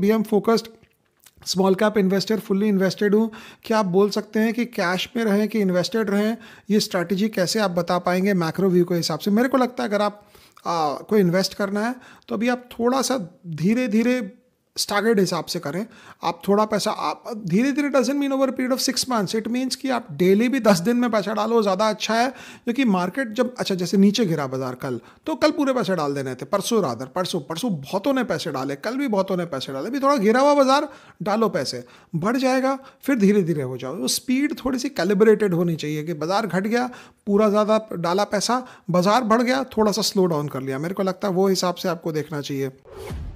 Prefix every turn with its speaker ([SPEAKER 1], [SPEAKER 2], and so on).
[SPEAKER 1] B M focused small cap investor fully invested हूँ क्या आप बोल सकते हैं कि कैश में रहें कि इन्वेस्टेड रहें ये स्ट्रैटेजी कैसे आप बता पाएंगे मैक्रो व्यू के हिसाब से मेरे को लगता है अगर आप आ, इन्वेस्ट करना है तो अभी आप थोड़ा सा धीरे धीरे स्टागर्ड हिसाब से करें आप थोड़ा पैसा आप धीरे धीरे doesn't mean over period of six months it means कि आप डेली भी दस दिन में पैसा डालो ज़्यादा अच्छा है क्योंकि मार्केट जब अच्छा जैसे नीचे गिरा बाजार कल तो कल पूरे पैसे डाल देने थे परसों रादर परसों परसों बहुतों ने पैसे डाले कल भी बहुतों ने पैसे डाले भी थोड़ा गिरा हुआ बाजार डालो पैसे बढ़ जाएगा फिर धीरे धीरे हो जाओ वो स्पीड थोड़ी सी कैलिब्रेटेड होनी चाहिए कि बाजार घट गया पूरा ज़्यादा डाला पैसा बाजार बढ़ गया थोड़ा सा स्लो डाउन कर लिया मेरे को लगता है वो हिसाब से आपको देखना चाहिए